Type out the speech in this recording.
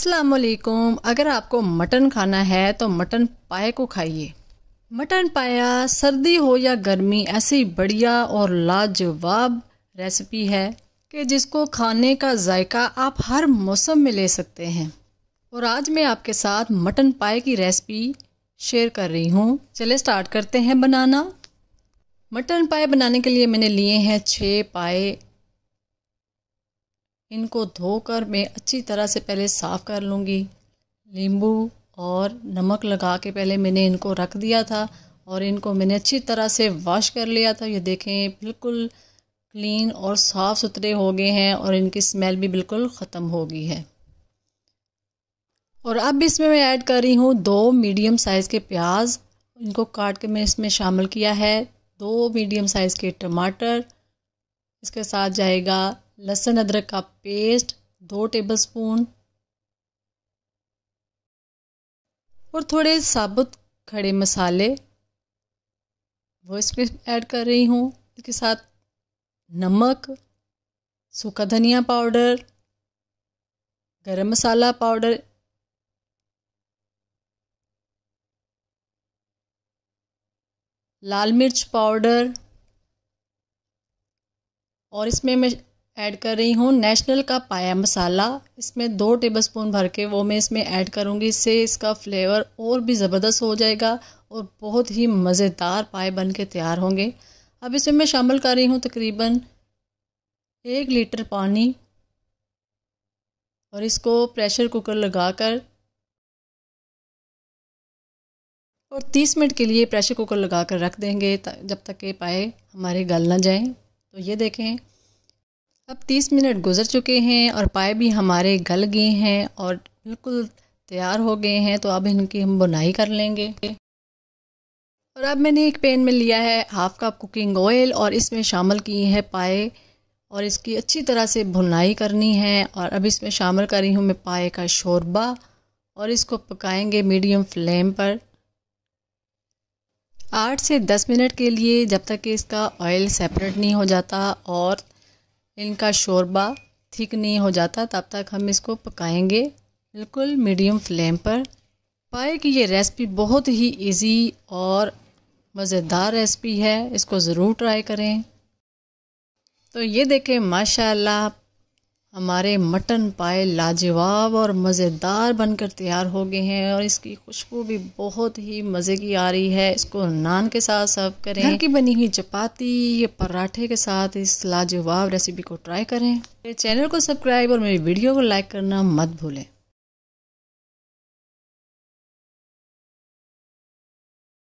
अस्सलाम वालेकुम अगर आपको मटन खाना है तो मटन पाए को खाइए मटन पाया सर्दी हो या गर्मी ऐसी बढ़िया और लाजवाब रेसिपी है कि जिसको खाने का जायका आप हर मौसम में ले सकते हैं और आज मैं आपके साथ मटन पाए की रेसिपी शेयर कर रही हूँ चले स्टार्ट करते हैं बनाना मटन पाए बनाने के लिए मैंने लिए हैं छः पाए इनको धोकर मैं अच्छी तरह से पहले साफ़ कर लूँगी नींबू और नमक लगा के पहले मैंने इनको रख दिया था और इनको मैंने अच्छी तरह से वॉश कर लिया था ये देखें बिल्कुल क्लीन और साफ़ सुथरे हो गए हैं और इनकी स्मेल भी बिल्कुल ख़त्म हो गई है और अब इसमें मैं ऐड कर रही हूँ दो मीडियम साइज़ के प्याज इनको काट के मैं इसमें शामिल किया है दो मीडियम साइज़ के टमाटर इसके साथ जाएगा लहसुन अदरक का पेस्ट दो टेबलस्पून और थोड़े साबुत खड़े मसाले वो इसमें ऐड कर रही हूँ इसके साथ नमक सूखा धनिया पाउडर गरम मसाला पाउडर लाल मिर्च पाउडर और इसमें मैं ऐड कर रही हूँ नेशनल का पाया मसाला इसमें दो टेबलस्पून भर के वो मैं इसमें ऐड करूँगी इससे इसका फ्लेवर और भी ज़बरदस्त हो जाएगा और बहुत ही मज़ेदार पाए बन के तैयार होंगे अब इसमें मैं शामिल कर रही हूँ तकरीबन एक लीटर पानी और इसको प्रेशर कुकर लगाकर और 30 मिनट के लिए प्रेशर कुकर लगा कर रख देंगे जब तक के पाए हमारे गल ना जाएं तो ये देखें अब तीस मिनट गुजर चुके हैं और पाए भी हमारे गल गए हैं और बिल्कुल तैयार हो गए हैं तो अब इनकी हम बुनाई कर लेंगे और अब मैंने एक पैन में लिया है हाफ कप कुकिंग ऑयल और इसमें शामिल की है पाए और इसकी अच्छी तरह से भुनाई करनी है और अब इसमें शामिल कर रही हूँ मैं पाए का शोरबा और इसको पकाएंगे मीडियम फ्लेम पर आठ से दस मिनट के लिए जब तक कि इसका ऑयल सेपरेट नहीं हो जाता और इनका शोरबा ठीक नहीं हो जाता तब तक हम इसको पकाएंगे बिल्कुल मीडियम फ्लेम पर पाए कि ये रेसिपी बहुत ही इजी और मज़ेदार रेसिपी है इसको ज़रूर ट्राई करें तो ये देखें माशाल्लाह हमारे मटन पाए लाजवाब और मज़ेदार बनकर तैयार हो गए हैं और इसकी खुशबू भी बहुत ही मज़े की आ रही है इसको नान के साथ सर्व करें घर की बनी हुई चपाती या पराठे के साथ इस लाजवाब रेसिपी को ट्राई करें मेरे चैनल को सब्सक्राइब और मेरी वीडियो को लाइक करना मत भूलें